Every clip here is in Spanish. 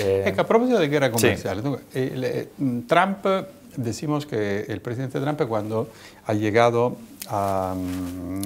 Eh, a propósito de guerra comercial, eh, mm, Trump, decimos que el presidente Trump cuando ha llegado a, mm,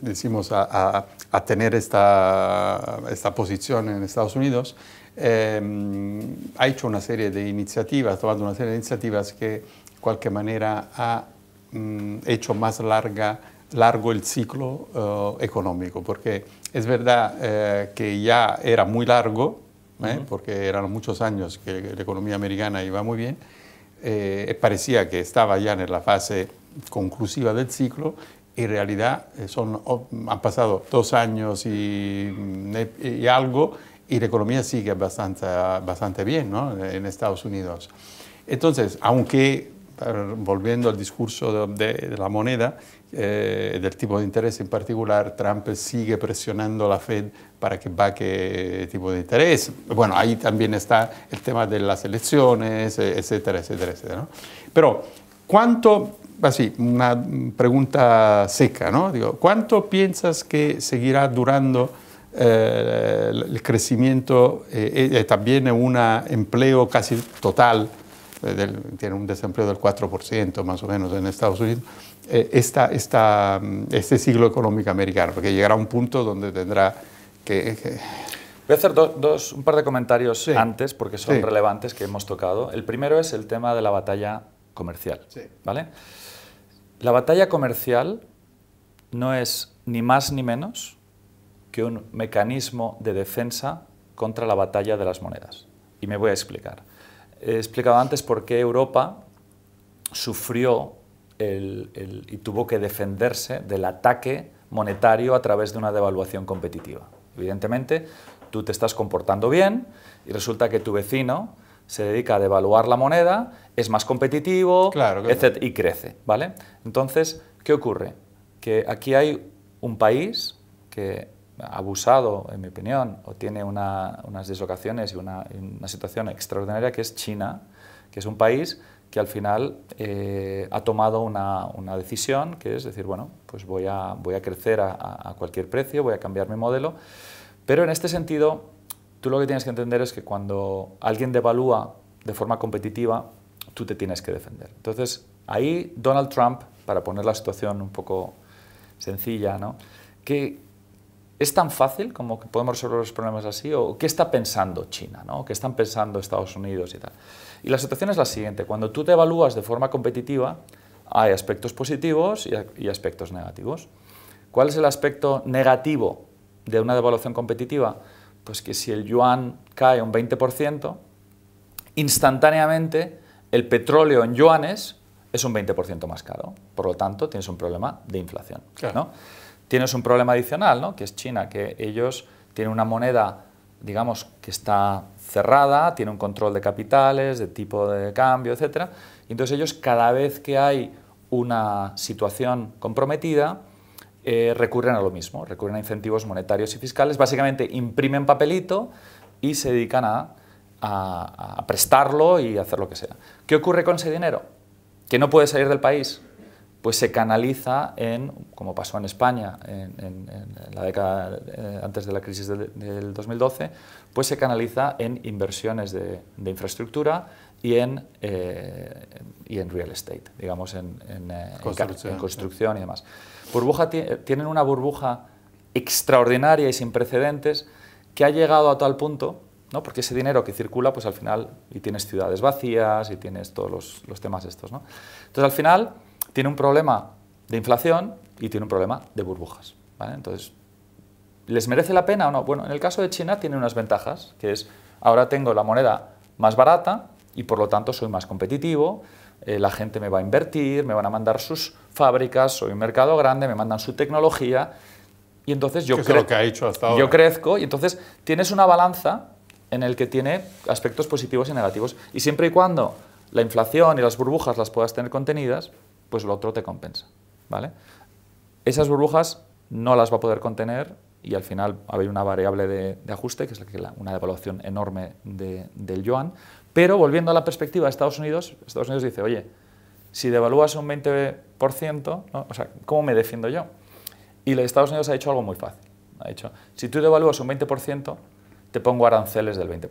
decimos a, tener esta, posición en Estados Unidos, em, ha hecho una serie de iniciativas, tomado una serie de iniciativas que de cualquier manera ha mm, hecho más larga, largo el ciclo eh, económico, porque es verdad eh, que ya era muy largo, ¿eh? porque eran muchos años que la economía americana iba muy bien, eh, eh, parecía que estaba ya en la fase conclusiva del ciclo y en realidad son, oh, han pasado dos años y, mm, y, algo y la economía sigue bastante, bastante bien ¿no? en Estados Unidos. Entonces, aunque volviendo al discurso de, la moneda, eh, del tipo de interés en particular, Trump sigue presionando a la Fed para que baje tipo de interés. Bueno, ahí también está el tema de las elecciones, eh, etcétera, etcétera, etcétera. Pero, ¿cuánto, así, una pregunta seca, ¿no? Digo, ¿cuánto piensas que seguirá durando? Eh, el crecimiento y también un empleo casi total eh, tiene un desempleo del 4% más o menos en Estados Unidos, eh, está mm, este siglo económico americano, porque llegará a un punto donde tendrá que... Eh, voy a hacer dos, un par de comentarios antes, porque son relevantes, que hemos tocado. El primero es el tema de la batalla comercial. ¿vale? La batalla comercial no es ni más ni menos que un mecanismo de defensa contra la batalla de las monedas. Y me voy a explicar he explicado antes por qué Europa sufrió y tuvo que defenderse del ataque monetario a través de una devaluación competitiva. Evidentemente, tú te estás comportando bien y resulta que tu vecino se dedica a devaluar la moneda, es más competitivo, y crece, ¿vale? Entonces, ¿qué ocurre? Que aquí hay un país que abusado, en mi opinión, o tiene unas dislocaciones y una, situación extraordinaria que es China, que es un país que al final eh, ha tomado una, decisión, que es decir, bueno, pues voy a, voy a crecer a, cualquier precio, voy a cambiar mi modelo, pero en este sentido, tú lo que tienes que entender es que cuando alguien devalúa de forma competitiva, tú te tienes que defender. Entonces, ahí Donald Trump, para poner la situación un poco sencilla, ¿no? ¿Es tan fácil como que podemos resolver los problemas así? ¿O qué está pensando China? ¿no? ¿Qué están pensando Estados Unidos y tal? Y la situación es la siguiente. Cuando tú te evalúas de forma competitiva, hay aspectos positivos y, aspectos negativos. ¿Cuál es el aspecto negativo de una devaluación competitiva? Pues que si el yuan cae un 20%, instantáneamente el petróleo en yuanes es un 20% más caro. Por lo tanto, tienes un problema de inflación. Claro. ¿no? Tienes un problema adicional, ¿no? que es China, que ellos tienen una moneda, digamos, que está cerrada, tiene un control de capitales, de tipo de cambio, etc. Entonces ellos cada vez que hay una situación comprometida, eh, recurren a lo mismo, recurren a incentivos monetarios y fiscales, básicamente imprimen papelito y se dedican a prestarlo y hacer lo que sea. ¿Qué ocurre con ese dinero? Que no puede salir del país, pues se canaliza en, como pasó en España en, la década eh, antes de la crisis del, 2012, pues se canaliza en inversiones de, infraestructura y en, eh, y en real estate, digamos, en, eh, construcción, construcción y demás. Burbuja tienen una burbuja extraordinaria y sin precedentes que ha llegado a tal punto ¿no? Porque ese dinero que circula, pues al final, y tienes ciudades vacías, y tienes todos los, los temas estos, ¿no? Entonces, al final, tiene un problema de inflación y tiene un problema de burbujas. ¿vale? Entonces, ¿les merece la pena o no? Bueno, en el caso de China tiene unas ventajas, que es ahora tengo la moneda más barata y por lo tanto soy más competitivo, eh, la gente me va a invertir, me van a mandar sus fábricas, soy un mercado grande, me mandan su tecnología y entonces yo, creo que ha hecho hasta yo crezco y entonces tienes una balanza en el que tiene aspectos positivos y negativos y siempre y cuando la inflación y las burbujas las puedas tener contenidas, pues lo otro te compensa. ¿vale? Esas burbujas no las va a poder contener y al final hay una variable de, ajuste, que es la, una devaluación enorme del yuan. Pero volviendo a la perspectiva de Estados Unidos, Estados Unidos dice, oye, si devalúas un 20%, o ¿cómo me defiendo yo? Y Estados Unidos ha hecho algo muy fácil. Ha dicho, si tú devalúas un 20%, te pongo aranceles del 20%.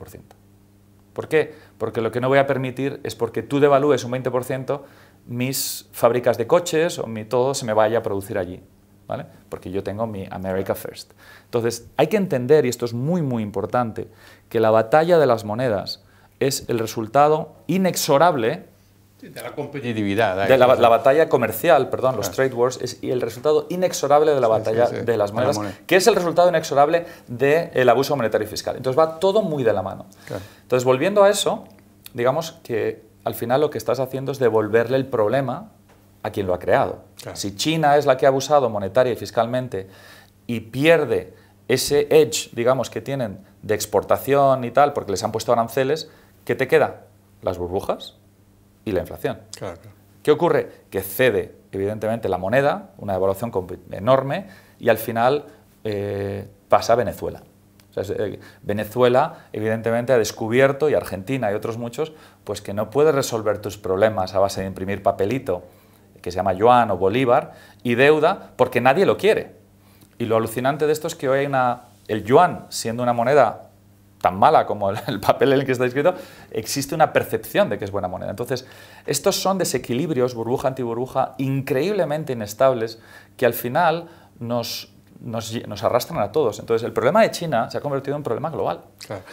¿Por qué? Porque lo que no voy a permitir es porque tú devalúes un 20%, mis fábricas de coches o mi todo se me vaya a producir allí, ¿vale? Porque yo tengo mi America First. Entonces, hay que entender, y esto es muy, muy importante, que la batalla de las monedas es el resultado inexorable de la competitividad. De la, batalla comercial, perdón, los trade wars, es el resultado inexorable de la batalla de las monedas, que es el resultado inexorable del abuso monetario y fiscal. Entonces va todo muy de la mano. Entonces, volviendo a eso, digamos que al final lo que estás haciendo es devolverle el problema a quien lo ha creado. Si China es la que ha abusado monetaria y fiscalmente y pierde ese edge, digamos, que tienen de exportación y tal, porque les han puesto aranceles, ¿qué te queda? Las burbujas y la inflación. ¿Qué ocurre? Que cede, evidentemente, la moneda, una devaluación enorme, y al final eh, pasa a Venezuela. Eh, Venezuela, evidentemente, ha descubierto, y Argentina y otros muchos, pues que no puedes resolver tus problemas a base de imprimir papelito, que se llama yuan o bolívar, y deuda, porque nadie lo quiere. Y lo alucinante de esto es que hoy el yuan, siendo una moneda tan mala como el, papel en el que está escrito, existe una percepción de que es buena moneda. Entonces, estos son desequilibrios, burbuja antiburbuja, increíblemente inestables, que al final nos nos, arrastran a todos. Entonces, el problema de China se ha convertido en un problema global.